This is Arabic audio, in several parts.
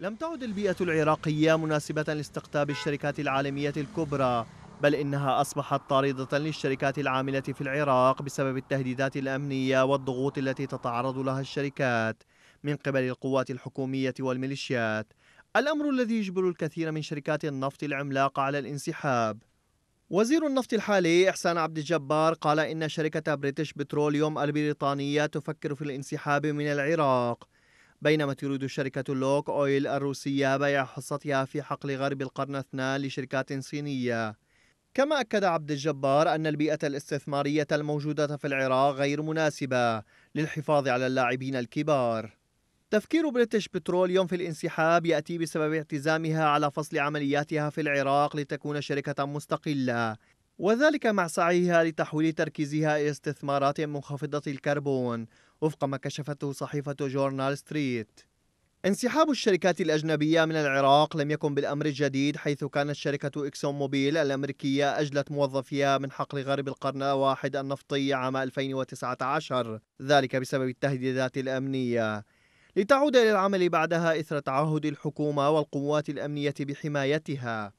لم تعد البيئة العراقية مناسبة لاستقطاب الشركات العالمية الكبرى بل إنها أصبحت طارده للشركات العاملة في العراق بسبب التهديدات الأمنية والضغوط التي تتعرض لها الشركات من قبل القوات الحكومية والميليشيات الأمر الذي يجبر الكثير من شركات النفط العملاقة على الانسحاب وزير النفط الحالي إحسان عبد الجبار قال إن شركة بريتش بتروليوم البريطانية تفكر في الانسحاب من العراق بينما تريد شركة لوك أويل الروسية بيع حصتها في حقل غرب القرن الثاني لشركات صينية كما أكد عبد الجبار أن البيئة الاستثمارية الموجودة في العراق غير مناسبة للحفاظ على اللاعبين الكبار تفكير بريتش بتروليوم في الانسحاب يأتي بسبب اعتزامها على فصل عملياتها في العراق لتكون شركة مستقلة وذلك مع سعيها لتحويل تركيزها إلى استثمارات منخفضة الكربون وفق ما كشفته صحيفة جورنال ستريت انسحاب الشركات الأجنبية من العراق لم يكن بالأمر الجديد حيث كانت شركة إكسون موبيل الأمريكية أجلت موظفيها من حقل غرب القرن الواحد النفطي عام 2019 ذلك بسبب التهديدات الأمنية لتعود إلى العمل بعدها إثر تعهد الحكومة والقوات الأمنية بحمايتها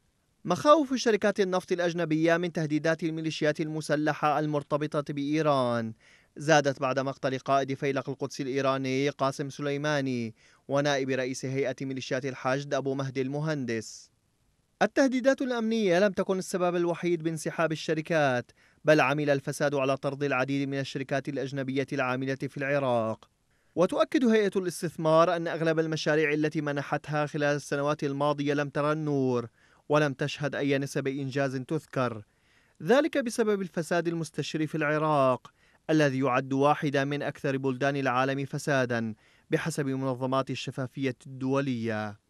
مخاوف شركات النفط الأجنبية من تهديدات الميليشيات المسلحة المرتبطة بإيران زادت بعد مقتل قائد فيلق القدس الإيراني قاسم سليماني ونائب رئيس هيئة ميليشيات الحشد أبو مهدي المهندس التهديدات الأمنية لم تكن السبب الوحيد بانسحاب الشركات بل عمل الفساد على طرد العديد من الشركات الأجنبية العاملة في العراق وتؤكد هيئة الاستثمار أن أغلب المشاريع التي منحتها خلال السنوات الماضية لم ترى النور ولم تشهد أي نسب إنجاز تذكر ذلك بسبب الفساد المستشري في العراق الذي يعد واحدا من أكثر بلدان العالم فسادا بحسب منظمات الشفافية الدولية